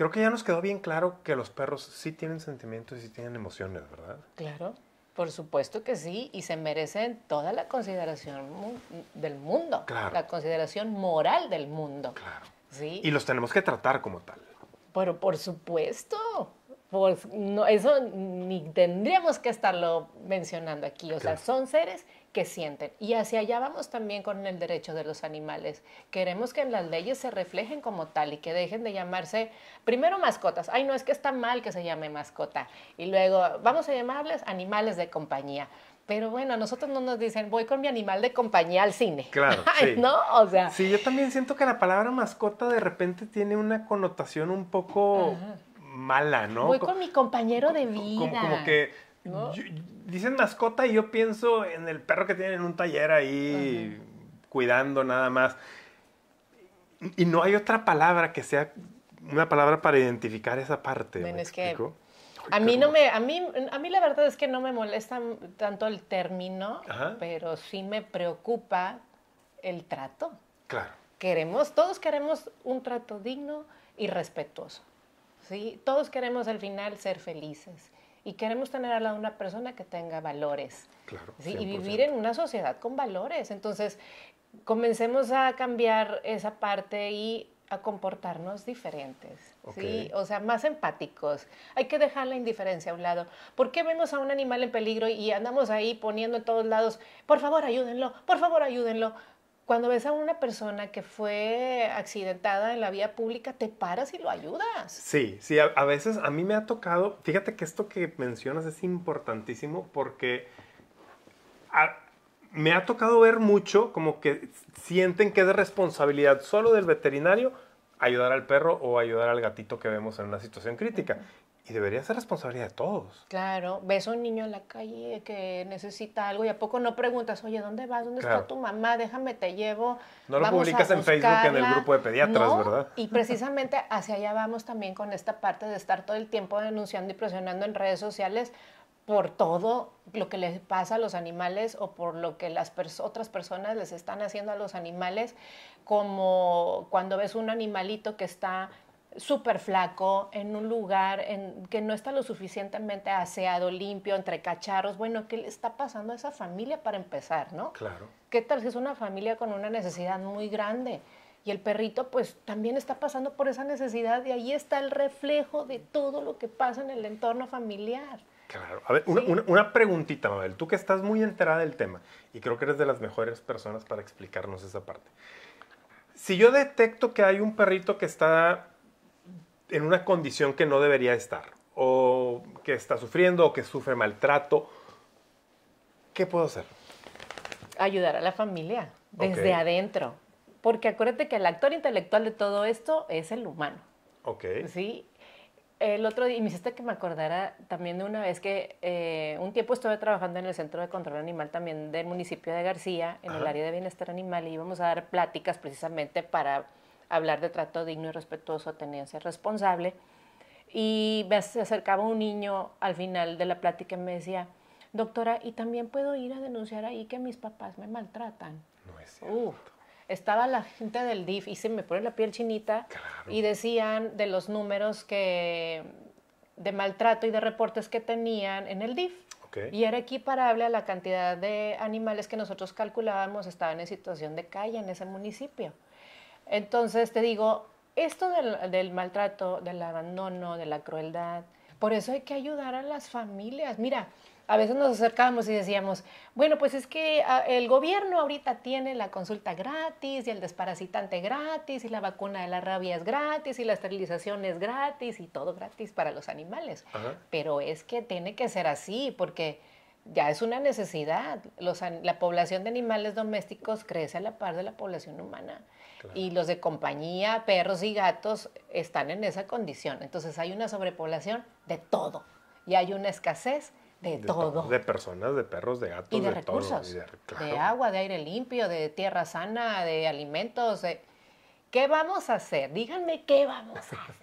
Creo que ya nos quedó bien claro que los perros sí tienen sentimientos y sí tienen emociones, ¿verdad? Claro, por supuesto que sí, y se merecen toda la consideración del mundo, la consideración moral del mundo. Claro. Y los tenemos que tratar como tal. Pero por supuesto pues no, eso ni tendríamos que estarlo mencionando aquí. O sea, son seres que sienten. Y hacia allá vamos también con el derecho de los animales. Queremos que en las leyes se reflejen como tal y que dejen de llamarse primero mascotas. Ay, no, es que está mal que se llame mascota. Y luego vamos a llamarles animales de compañía. Pero bueno, a nosotros no nos dicen, voy con mi animal de compañía al cine. Claro. ¿No? O sea. Sí, yo también siento que la palabra mascota de repente tiene una connotación un poco mala, ¿no? Voy con mi compañero de vida. Como, que dicen mascota y yo pienso en el perro que tienen en un taller ahí cuidando nada más. Y, no hay otra palabra que sea una palabra para identificar esa parte. a mí no me a mí a mí la verdad es que no me molesta tanto el término, pero sí me preocupa el trato. Claro. Queremos todos queremos un trato digno y respetuoso. ¿sí? Todos queremos al final ser felices y queremos tener a lado una persona que tenga valores. Y vivir en una sociedad con valores. Entonces, comencemos a cambiar esa parte y a comportarnos diferentes, O sea, más empáticos. Hay que dejar la indiferencia a un lado. ¿Por qué vemos a un animal en peligro y andamos ahí poniendo en todos lados, por favor, ayúdenlo, por favor, ayúdenlo? Cuando ves a una persona que fue accidentada en la vía pública, te paras y lo ayudas. Sí, sí, a, veces a mí me ha tocado, fíjate que esto que mencionas es importantísimo porque me ha tocado ver mucho como que sienten que es de responsabilidad solo del veterinario ayudar al perro o ayudar al gatito que vemos en una situación crítica. Y debería ser responsabilidad de todos. Claro, ves un niño en la calle que necesita algo y a poco no preguntas, oye, ¿dónde vas? ¿Dónde está tu mamá? Déjame, te llevo. No lo publicas en Facebook en el grupo de pediatras, ¿verdad? Y precisamente hacia allá vamos también con esta parte de estar todo el tiempo denunciando y presionando en redes sociales por todo lo que les pasa a los animales o por lo que las otras personas les están haciendo a los animales, como cuando ves un animalito que está súper flaco, en un lugar en que no está lo suficientemente aseado, limpio, entre cacharros. Bueno, ¿qué le está pasando a esa familia para empezar, no? Claro. ¿Qué tal si es una familia con una necesidad muy grande? Y el perrito pues también está pasando por esa necesidad y ahí está el reflejo de todo lo que pasa en el entorno familiar. Claro. A ver, una, una, una, preguntita, Mabel. Tú que estás muy enterada del tema y creo que eres de las mejores personas para explicarnos esa parte. Si yo detecto que hay un perrito que está en una condición que no debería estar, o que está sufriendo, o que sufre maltrato, ¿qué puedo hacer? Ayudar a la familia, desde adentro. Porque acuérdate que el actor intelectual de todo esto es el humano. Ok. Sí. El otro día, y me hiciste que me acordara también de una vez que eh, un tiempo estuve trabajando en el Centro de Control Animal también del municipio de García, en el área de bienestar animal, y íbamos a dar pláticas precisamente para hablar de trato digno y respetuoso, ser responsable. Y se acercaba un niño al final de la plática y me decía, doctora, y también puedo ir a denunciar ahí que mis papás me maltratan. No es cierto. estaba la gente del DIF y se me pone la piel chinita y decían de los números que de maltrato y de reportes que tenían en el DIF. Y era equiparable a la cantidad de animales que nosotros calculábamos estaban en situación de calle en ese municipio. Entonces te digo, esto del, maltrato, del abandono, de la crueldad, por eso hay que ayudar a las familias. Mira, a veces nos acercábamos y decíamos, bueno, pues es que ah, el gobierno ahorita tiene la consulta gratis y el desparasitante gratis y la vacuna de la rabia es gratis y la esterilización es gratis y todo gratis para los animales. Pero es que tiene que ser así porque ya es una necesidad. la población de animales domésticos crece a la par de la población humana. Y los de compañía, perros y gatos, están en esa condición. Entonces hay una sobrepoblación de todo y hay una escasez de, todo. De personas, de perros, de gatos, de, Todo. de, agua, de aire limpio, de tierra sana, de alimentos. ¿Qué vamos a hacer? Díganme qué vamos a hacer.